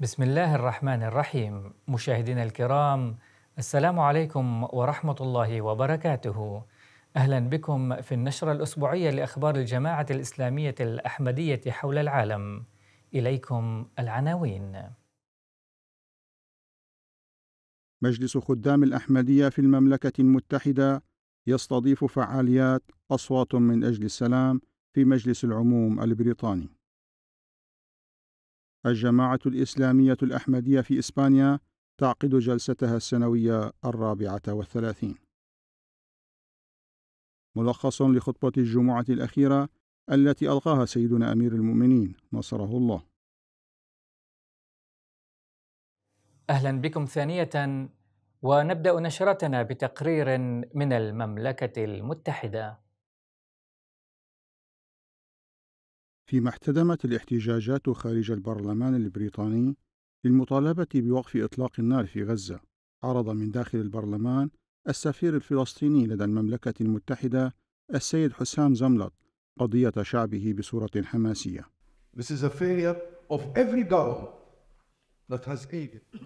بسم الله الرحمن الرحيم مشاهدينا الكرام السلام عليكم ورحمة الله وبركاته أهلا بكم في النشرة الأسبوعية لأخبار الجماعة الإسلامية الأحمدية حول العالم إليكم العناوين مجلس خدام الأحمدية في المملكة المتحدة يستضيف فعاليات أصوات من أجل السلام في مجلس العموم البريطاني الجماعة الإسلامية الأحمدية في إسبانيا تعقد جلستها السنوية الرابعة والثلاثين ملخص لخطبة الجمعة الأخيرة التي ألقاها سيدنا أمير المؤمنين نصره الله أهلا بكم ثانية ونبدأ نشرتنا بتقرير من المملكة المتحدة فيما احتدمت الاحتجاجات خارج البرلمان البريطاني للمطالبة بوقف إطلاق النار في غزة عرض من داخل البرلمان السفير الفلسطيني لدى المملكة المتحدة السيد حسام زملط قضية شعبه بصورة حماسية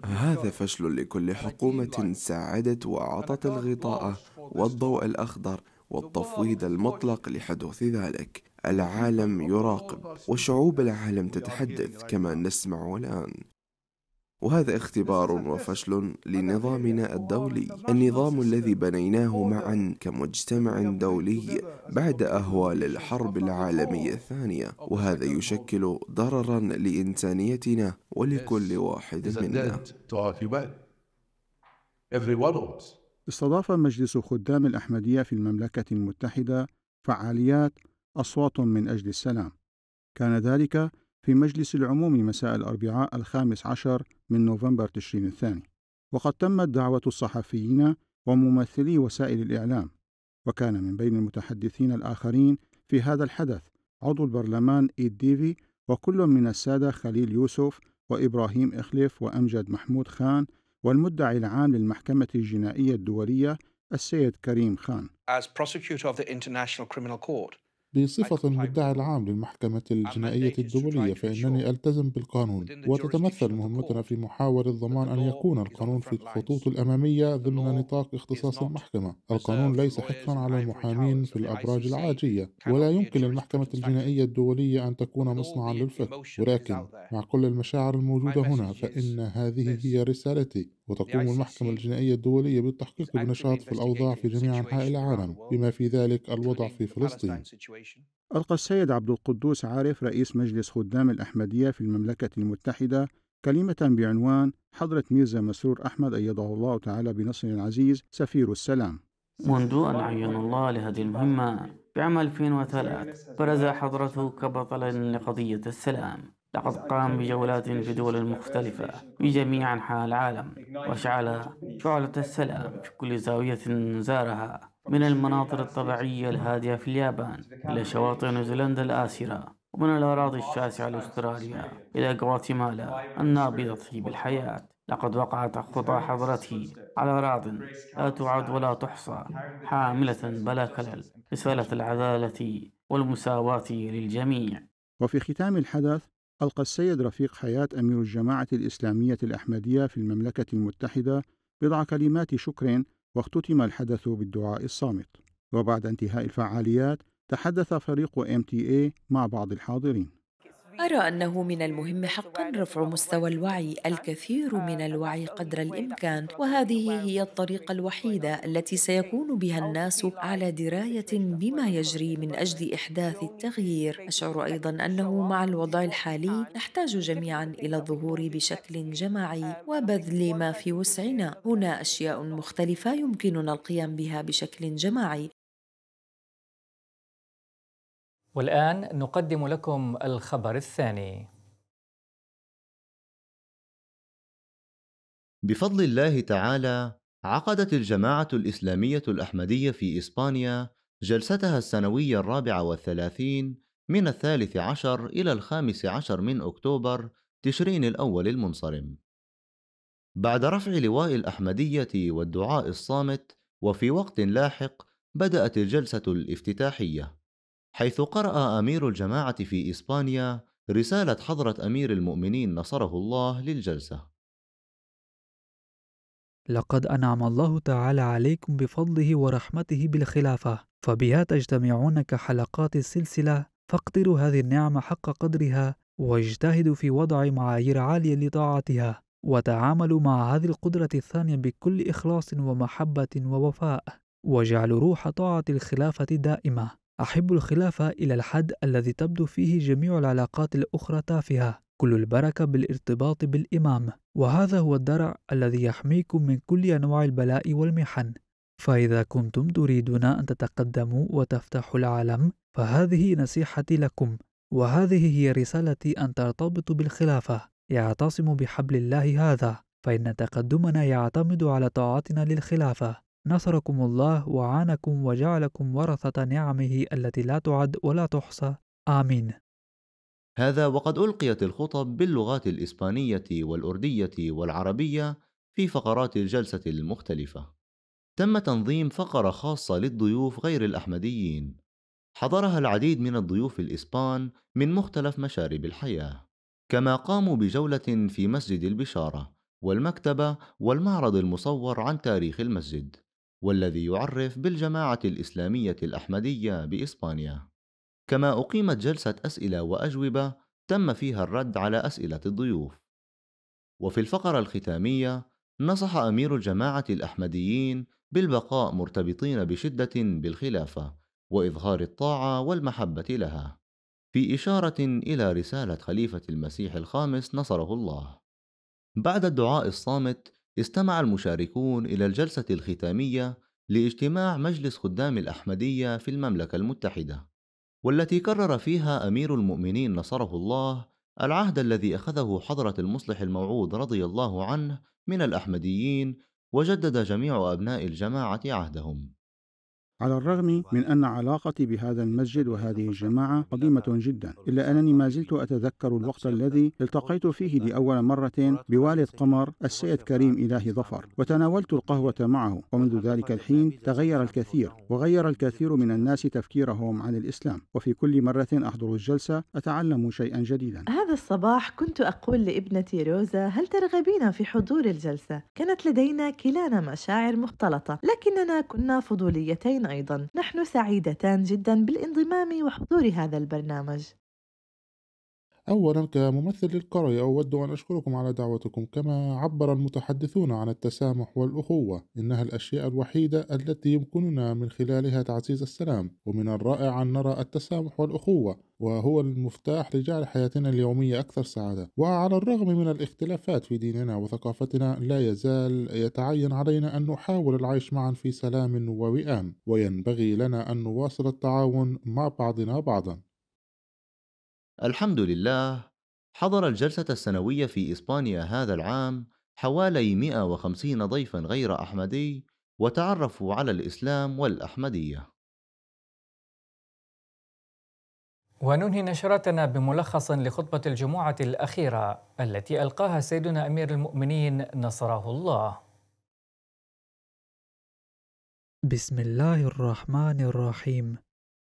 هذا فشل لكل حكومة ساعدت وأعطت الغطاء والضوء الأخضر والتفويض المطلق لحدوث ذلك العالم يراقب وشعوب العالم تتحدث كما نسمع الآن وهذا اختبار وفشل لنظامنا الدولي النظام الذي بنيناه معا كمجتمع دولي بعد أهوال الحرب العالمية الثانية وهذا يشكل ضررا لإنسانيتنا ولكل واحد منا استضاف مجلس خدام الأحمدية في المملكة المتحدة فعاليات أصوات من أجل السلام كان ذلك في مجلس العموم مساء الأربعاء الخامس عشر من نوفمبر تشرين الثاني وقد تمت دعوة الصحفيين وممثلي وسائل الإعلام وكان من بين المتحدثين الآخرين في هذا الحدث عضو البرلمان إيد ديفي وكل من السادة خليل يوسف وإبراهيم إخلف وأمجد محمود خان والمدعي العام للمحكمة الجنائية الدولية السيد كريم خان. As prosecutor of the International Criminal Court, بصفة المدعى العام للمحكمة الجنائية الدولية فإنني ألتزم بالقانون وتتمثل مهمتنا في محاولة ضمان أن يكون القانون في الخطوط الأمامية ضمن نطاق اختصاص المحكمة القانون ليس حقا على المحامين في الأبراج العاجية ولا يمكن للمحكمة الجنائية الدولية أن تكون مصنعا للفقه ولكن مع كل المشاعر الموجودة هنا فإن هذه هي رسالتي وتقوم المحكمة الجنائية الدولية بالتحقيق بنشاط في الأوضاع في جميع أنحاء العالم بما في ذلك الوضع في فلسطين ألقى السيد عبد القدوس عارف رئيس مجلس خدام الأحمدية في المملكة المتحدة كلمة بعنوان حضرة ميرزا مسرور أحمد أيده الله تعالى بنصر عزيز سفير السلام منذ أن عين الله لهذه المهمة بعام 2003 برز حضرته كبطل لقضية السلام لقد قام بجولات في دول مختلفة في جميع أنحاء العالم وأشعل شعلة السلام في كل زاوية زارها من المناطر الطبيعية الهادئة في اليابان إلى شواطئ نيوزيلندا الآسرة ومن الأراضي الشاسعة لأستراليا إلى غواتيمالا النابضة بالحياة لقد وقعت خطى حضرتي على أراض لا تعد ولا تحصى حاملة بلا خلل رسالة العدالة والمساواة للجميع وفي ختام الحدث ألقى السيد رفيق حياة أمير الجماعة الإسلامية الأحمدية في المملكة المتحدة بضع كلمات شكر واختتم الحدث بالدعاء الصامت وبعد انتهاء الفعاليات تحدث فريق MTA مع بعض الحاضرين أرى أنه من المهم حقا رفع مستوى الوعي الكثير من الوعي قدر الإمكان وهذه هي الطريقة الوحيدة التي سيكون بها الناس على دراية بما يجري من أجل إحداث التغيير أشعر أيضا أنه مع الوضع الحالي نحتاج جميعا إلى الظهور بشكل جماعي وبذل ما في وسعنا هنا أشياء مختلفة يمكننا القيام بها بشكل جماعي والآن نقدم لكم الخبر الثاني بفضل الله تعالى عقدت الجماعة الإسلامية الأحمدية في إسبانيا جلستها السنوية الرابعة والثلاثين من الثالث عشر إلى الخامس عشر من أكتوبر تشرين الأول المنصرم بعد رفع لواء الأحمدية والدعاء الصامت وفي وقت لاحق بدأت الجلسة الافتتاحية حيث قرأ أمير الجماعة في إسبانيا رسالة حضرة أمير المؤمنين نصره الله للجلسة. لقد أنعم الله تعالى عليكم بفضله ورحمته بالخلافة، فبها تجتمعون كحلقات السلسلة، فاقدروا هذه النعمة حق قدرها، واجتهدوا في وضع معايير عالية لطاعتها، وتعاملوا مع هذه القدرة الثانية بكل إخلاص ومحبة ووفاء، وجعلوا روح طاعة الخلافة دائمة. أحب الخلافة إلى الحد الذي تبدو فيه جميع العلاقات الأخرى تافهة كل البركة بالارتباط بالإمام وهذا هو الدرع الذي يحميكم من كل أنواع البلاء والمحن فإذا كنتم تريدون أن تتقدموا وتفتحوا العالم فهذه نصيحتي لكم وهذه هي رسالتي أن ترتبطوا بالخلافة يعتصم بحبل الله هذا فإن تقدمنا يعتمد على طاعتنا للخلافة نصركم الله وعانكم وجعلكم ورثة نعمه التي لا تعد ولا تحصى آمين هذا وقد ألقيت الخطب باللغات الإسبانية والأردية والعربية في فقرات الجلسة المختلفة تم تنظيم فقرة خاصة للضيوف غير الأحمديين حضرها العديد من الضيوف الإسبان من مختلف مشارب الحياة كما قاموا بجولة في مسجد البشارة والمكتبة والمعرض المصور عن تاريخ المسجد والذي يعرف بالجماعة الإسلامية الأحمدية بإسبانيا. كما أقيمت جلسة أسئلة وأجوبة تم فيها الرد على أسئلة الضيوف. وفي الفقرة الختامية نصح أمير الجماعة الأحمديين بالبقاء مرتبطين بشدة بالخلافة وإظهار الطاعة والمحبة لها، في إشارة إلى رسالة خليفة المسيح الخامس نصره الله. بعد الدعاء الصامت استمع المشاركون إلى الجلسة الختامية لاجتماع مجلس خدام الأحمدية في المملكة المتحدة، والتي كرر فيها أمير المؤمنين نصره الله العهد الذي أخذه حضرة المصلح الموعود رضي الله عنه من الأحمديين وجدد جميع أبناء الجماعة عهدهم. على الرغم من أن علاقتي بهذا المسجد وهذه الجماعة قديمة جدا إلا أنني ما زلت أتذكر الوقت الذي التقيت فيه لأول مرة بوالد قمر السيد كريم إلهي ظفر وتناولت القهوة معه ومنذ ذلك الحين تغير الكثير وغير الكثير من الناس تفكيرهم عن الإسلام وفي كل مرة أحضر الجلسة أتعلم شيئا جديدا هذا الصباح كنت أقول لابنتي روزا هل ترغبين في حضور الجلسة؟ كانت لدينا كلانا مشاعر مختلطة لكننا كنا فضوليتين أيضا نحن سعيدتان جدا بالانضمام وحضور هذا البرنامج أولا كممثل للقرية أود أن أشكركم على دعوتكم كما عبر المتحدثون عن التسامح والأخوة إنها الأشياء الوحيدة التي يمكننا من خلالها تعزيز السلام ومن الرائع أن نرى التسامح والأخوة وهو المفتاح لجعل حياتنا اليومية أكثر سعادة وعلى الرغم من الاختلافات في ديننا وثقافتنا لا يزال يتعين علينا أن نحاول العيش معا في سلام ووئام وينبغي لنا أن نواصل التعاون مع بعضنا بعضا الحمد لله حضر الجلسة السنوية في إسبانيا هذا العام حوالي 150 ضيفا غير أحمدي وتعرفوا على الإسلام والأحمدية وننهي نشرتنا بملخص لخطبة الجمعة الأخيرة التي ألقاها سيدنا أمير المؤمنين نصره الله بسم الله الرحمن الرحيم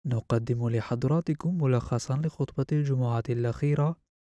نقدم لحضراتكم ملخصا لخطبة الجمعة الأخيرة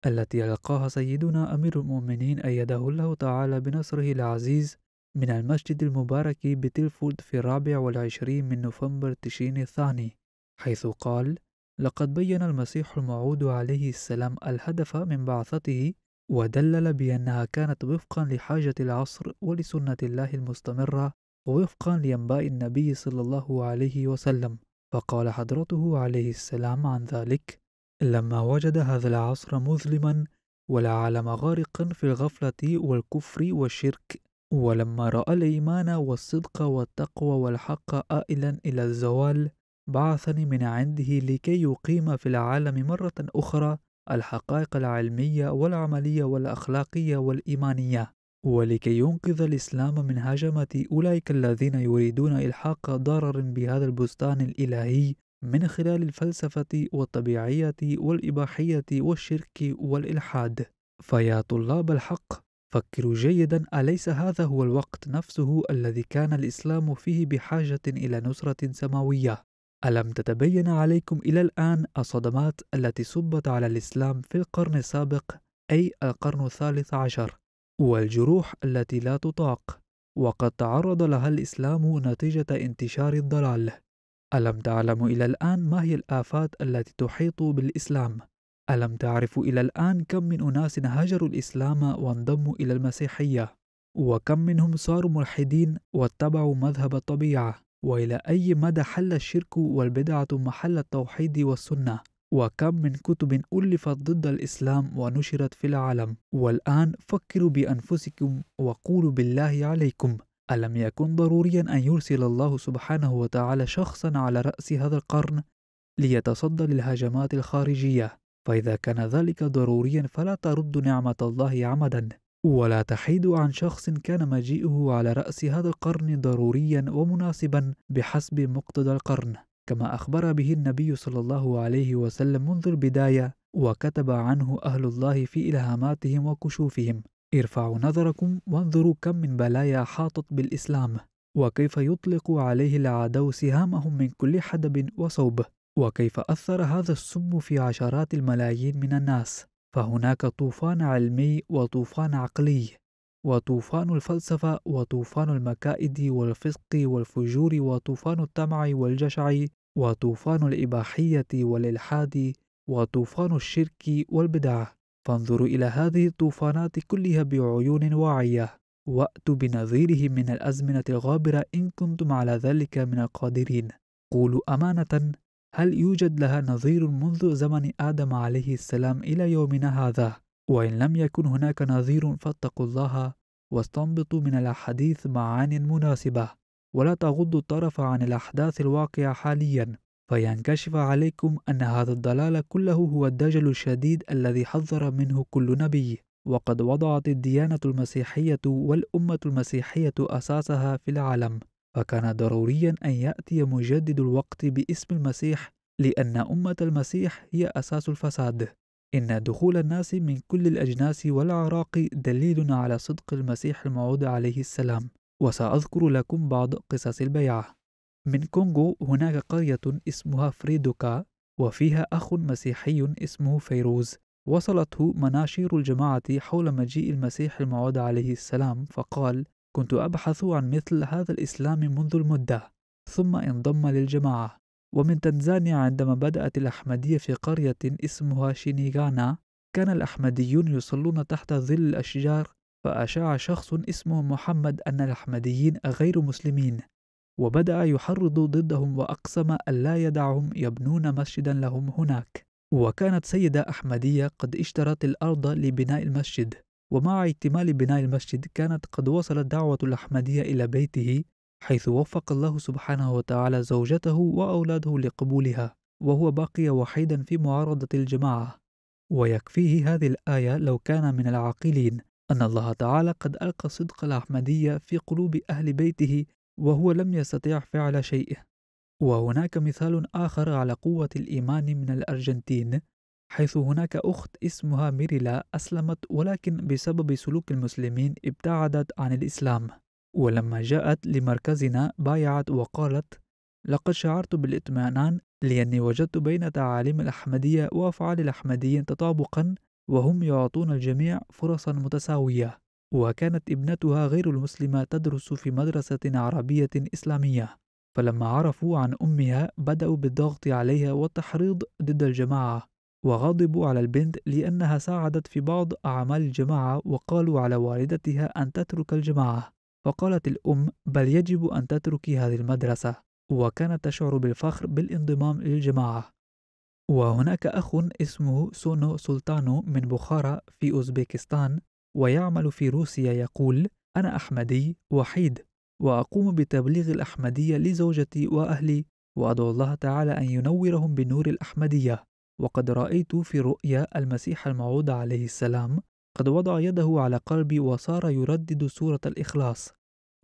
التي ألقاها سيدنا أمير المؤمنين أيده الله تعالى بنصره العزيز من المسجد المبارك بتلفورد في الرابع والعشرين من نوفمبر تشرين الثاني حيث قال لقد بين المسيح الموعود عليه السلام الهدف من بعثته ودلل بأنها كانت وفقا لحاجة العصر ولسنة الله المستمرة ووفقا لأنباء النبي صلى الله عليه وسلم فقال حضرته عليه السلام عن ذلك لما وجد هذا العصر مظلما والعالم غارقا في الغفلة والكفر والشرك ولما رأى الإيمان والصدق والتقوى والحق آئلا إلى الزوال بعثني من عنده لكي يقيم في العالم مرة أخرى الحقائق العلمية والعملية والأخلاقية والإيمانية ولكي ينقذ الإسلام من هجمة أولئك الذين يريدون إلحاق ضرر بهذا البستان الإلهي من خلال الفلسفة والطبيعية والإباحية والشرك والإلحاد فيا طلاب الحق فكروا جيدا أليس هذا هو الوقت نفسه الذي كان الإسلام فيه بحاجة إلى نصرة سماوية ألم تتبين عليكم إلى الآن الصدمات التي صبت على الإسلام في القرن السابق أي القرن الثالث عشر والجروح التي لا تطاق وقد تعرض لها الإسلام نتيجة انتشار الضلال ألم تعلم إلى الآن ما هي الآفات التي تحيط بالإسلام؟ ألم تعرف إلى الآن كم من أناس هاجروا الإسلام وانضموا إلى المسيحية؟ وكم منهم صاروا ملحدين واتبعوا مذهب الطبيعة؟ وإلى أي مدى حل الشرك والبدعة محل التوحيد والسنة؟ وكم من كتب ألفت ضد الإسلام ونشرت في العالم والآن فكروا بأنفسكم وقولوا بالله عليكم ألم يكن ضروريا أن يرسل الله سبحانه وتعالى شخصا على رأس هذا القرن ليتصدى للهجمات الخارجية فإذا كان ذلك ضروريا فلا ترد نعمة الله عمدا ولا تحيد عن شخص كان مجيئه على رأس هذا القرن ضروريا ومناسبا بحسب مقتضى القرن كما أخبر به النبي صلى الله عليه وسلم منذ البداية وكتب عنه أهل الله في إلهاماتهم وكشوفهم ارفعوا نظركم وانظروا كم من بلايا حاطت بالإسلام وكيف يطلق عليه العدو سهامهم من كل حدب وصوب وكيف أثر هذا السم في عشرات الملايين من الناس فهناك طوفان علمي وطوفان عقلي وطوفان الفلسفة وطوفان المكائد والفسق والفجور وطوفان الطمع والجشع وطوفان الإباحية والإلحاد وطوفان الشرك والبدعة فانظروا إلى هذه الطوفانات كلها بعيون واعية وأتوا بنظيره من الأزمنة الغابرة إن كنتم على ذلك من القادرين قولوا أمانة هل يوجد لها نظير منذ زمن آدم عليه السلام إلى يومنا هذا؟ وإن لم يكن هناك نظير فاتقوا الله واستنبطوا من الأحاديث معاني مناسبة ولا تغضوا الطرف عن الأحداث الواقعة حاليا فينكشف عليكم أن هذا الضلال كله هو الدجل الشديد الذي حذر منه كل نبي وقد وضعت الديانة المسيحية والأمة المسيحية أساسها في العالم فكان ضروريا أن يأتي مجدد الوقت باسم المسيح لأن أمة المسيح هي أساس الفساد إن دخول الناس من كل الأجناس والأعراق دليل على صدق المسيح الموعود عليه السلام وسأذكر لكم بعض قصص البيعة من كونغو هناك قرية اسمها فريدوكا وفيها أخ مسيحي اسمه فيروز وصلته مناشير الجماعة حول مجيء المسيح الموعود عليه السلام فقال كنت أبحث عن مثل هذا الإسلام منذ المدة ثم انضم للجماعة ومن تنزانيا عندما بدأت الأحمدية في قرية اسمها شينيغانا كان الأحمديون يصلون تحت ظل الأشجار فأشاع شخص اسمه محمد أن الأحمديين غير مسلمين وبدأ يحرض ضدهم وأقسم ألا يدعهم يبنون مسجدا لهم هناك وكانت سيدة أحمدية قد اشترت الأرض لبناء المسجد ومع اكتمال بناء المسجد كانت قد وصلت دعوة الأحمدية إلى بيته حيث وفق الله سبحانه وتعالى زوجته وأولاده لقبولها وهو بقي وحيدا في معارضة الجماعة ويكفيه هذه الآية لو كان من العاقلين أن الله تعالى قد ألقى صدق الأحمدية في قلوب أهل بيته وهو لم يستطيع فعل شيء. وهناك مثال آخر على قوة الإيمان من الأرجنتين حيث هناك أخت اسمها ميريلا أسلمت ولكن بسبب سلوك المسلمين ابتعدت عن الإسلام ولما جاءت لمركزنا بايعت وقالت لقد شعرت بالاطمئنان لأني وجدت بين تعاليم الأحمدية وأفعال الأحمديين تطابقا وهم يعطون الجميع فرصا متساوية وكانت ابنتها غير المسلمة تدرس في مدرسة عربية إسلامية فلما عرفوا عن أمها بدأوا بالضغط عليها والتحريض ضد الجماعة وغضبوا على البنت لأنها ساعدت في بعض أعمال الجماعة وقالوا على والدتها أن تترك الجماعة فقالت الأم بل يجب أن تتركي هذه المدرسة وكانت تشعر بالفخر بالانضمام للجماعة وهناك أخ اسمه سونو سلطانو من بخارى في أوزبكستان ويعمل في روسيا يقول أنا أحمدي وحيد وأقوم بتبليغ الأحمدية لزوجتي وأهلي وأدعو الله تعالى أن ينورهم بنور الأحمدية وقد رأيت في رؤيا المسيح الموعود عليه السلام قد وضع يده على قلبي وصار يردد سورة الإخلاص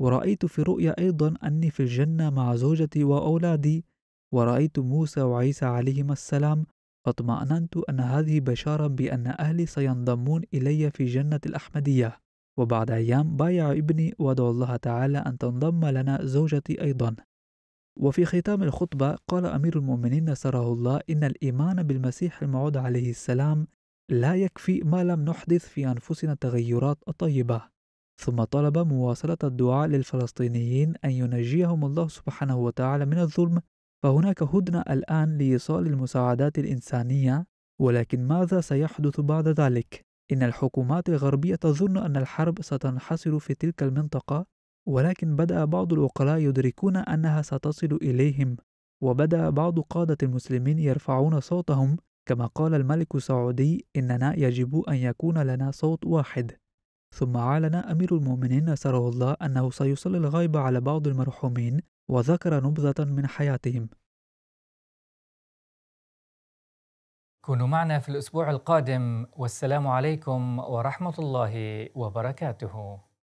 ورأيت في رؤيا أيضا أني في الجنة مع زوجتي وأولادي ورأيت موسى وعيسى عليهما السلام فاطمأننت أن هذه بشارة بأن أهلي سينضمون إلي في جنة الأحمدية وبعد أيام بايع ابني وادعو الله تعالى أن تنضم لنا زوجتي أيضا وفي ختام الخطبة قال أمير المؤمنين نصره الله إن الإيمان بالمسيح الموعود عليه السلام لا يكفي ما لم نحدث في أنفسنا التغيرات الطيبة ثم طلب مواصلة الدعاء للفلسطينيين أن ينجيهم الله سبحانه وتعالى من الظلم فهناك هدنة الآن لإيصال المساعدات الإنسانية ولكن ماذا سيحدث بعد ذلك؟ إن الحكومات الغربية تظن أن الحرب ستنحصر في تلك المنطقة ولكن بدأ بعض العقلاء يدركون أنها ستصل إليهم وبدأ بعض قادة المسلمين يرفعون صوتهم كما قال الملك السعودي إننا يجب أن يكون لنا صوت واحد ثم أعلن أمير المؤمنين نصره الله أنه سيصلي الغيب على بعض المرحومين وذكر نبذة من حياتهم كونوا معنا في الأسبوع القادم والسلام عليكم ورحمة الله وبركاته